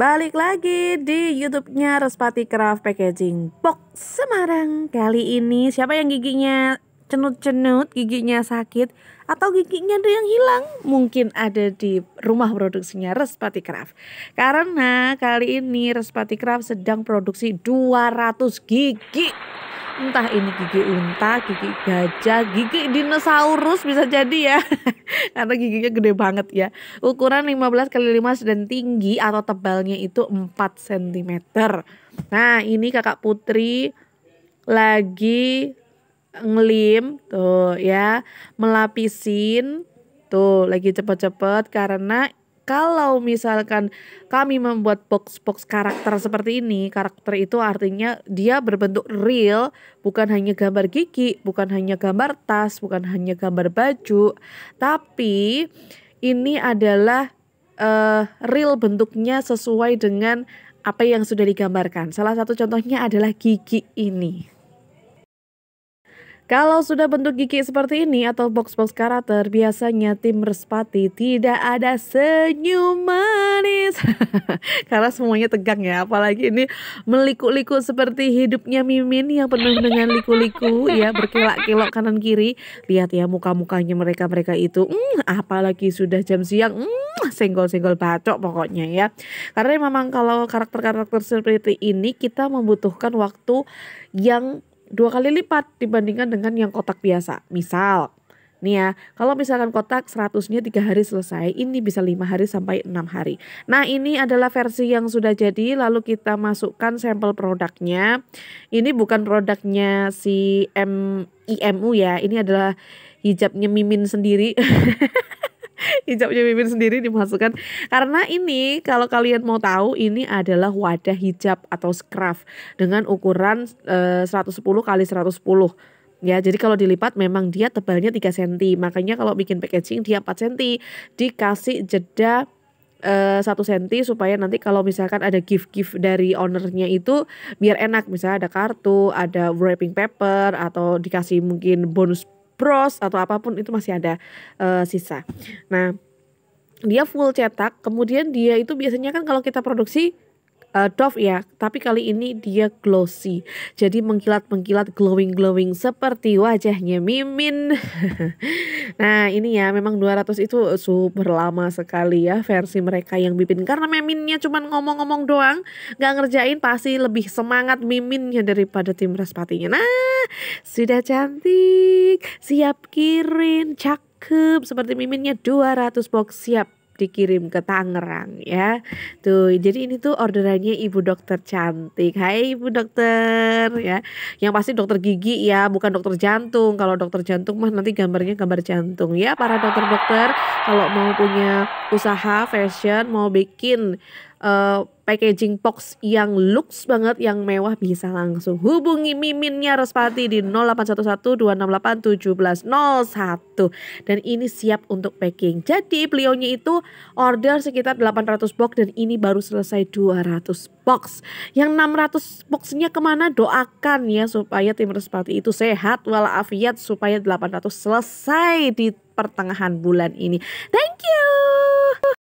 Balik lagi di YouTube-nya Respati Craft Packaging Box Semarang. Kali ini siapa yang giginya cenut-cenut, giginya sakit atau giginya ada yang hilang? Mungkin ada di rumah produksinya Respati Craft. Karena kali ini Respati Craft sedang produksi 200 gigi entah ini gigi unta, gigi gajah, gigi dinosaurus bisa jadi ya. Karena giginya gede banget ya. Ukuran 15 kali 5 dan tinggi atau tebalnya itu 4 cm. Nah, ini Kakak Putri lagi ngelim tuh ya, melapisin tuh lagi cepet-cepet karena kalau misalkan kami membuat box-box karakter seperti ini, karakter itu artinya dia berbentuk real, bukan hanya gambar gigi, bukan hanya gambar tas, bukan hanya gambar baju, tapi ini adalah uh, real bentuknya sesuai dengan apa yang sudah digambarkan. Salah satu contohnya adalah gigi ini. Kalau sudah bentuk gigi seperti ini atau box-box karakter, biasanya tim Respati tidak ada senyum manis. Karena semuanya tegang ya, apalagi ini meliku-liku seperti hidupnya Mimin yang penuh dengan liku-liku ya, berkelak-kelok kanan kiri. Lihat ya muka-mukanya mereka-mereka itu. Hmm, apalagi sudah jam siang. Hmm, senggol-senggol bacok pokoknya ya. Karena memang kalau karakter-karakter seperti ini kita membutuhkan waktu yang dua kali lipat dibandingkan dengan yang kotak biasa. Misal, Nih ya, kalau misalkan kotak 100-nya 3 hari selesai, ini bisa 5 hari sampai 6 hari. Nah, ini adalah versi yang sudah jadi, lalu kita masukkan sampel produknya. Ini bukan produknya si M IMU ya, ini adalah hijabnya Mimin sendiri. hijabnya Mimin sendiri dimasukkan karena ini kalau kalian mau tahu ini adalah wadah hijab atau scarf dengan ukuran e, eh, 110 kali 110 ya jadi kalau dilipat memang dia tebalnya 3 cm makanya kalau bikin packaging dia 4 cm dikasih jeda eh, satu senti supaya nanti kalau misalkan ada gift-gift dari ownernya itu biar enak misalnya ada kartu, ada wrapping paper atau dikasih mungkin bonus bros atau apapun itu masih ada uh, sisa. Nah, dia full cetak, kemudian dia itu biasanya kan kalau kita produksi uh, Dove ya, tapi kali ini dia glossy. Jadi mengkilat-mengkilat, glowing-glowing seperti wajahnya Mimin. nah, ini ya memang 200 itu super lama sekali ya versi mereka yang Mimin. karena Miminnya cuma ngomong-ngomong doang, nggak ngerjain pasti lebih semangat Miminnya daripada tim Raspatinya. Nah, sudah cantik, siap kirim, cakep seperti Miminnya 200 box siap dikirim ke Tangerang ya. Tuh, jadi ini tuh orderannya Ibu Dokter Cantik. Hai Ibu Dokter ya. Yang pasti dokter gigi ya, bukan dokter jantung. Kalau dokter jantung mah nanti gambarnya gambar jantung ya para dokter-dokter kalau mau punya usaha fashion, mau bikin uh, packaging box yang lux banget, yang mewah bisa langsung hubungi Miminnya Respati di 0811 dan ini siap untuk packing. Jadi beliaunya itu order sekitar 800 box dan ini baru selesai 200 box. Yang 600 boxnya kemana doakan ya supaya tim Respati itu sehat walafiat supaya 800 selesai di pertengahan bulan ini. Thank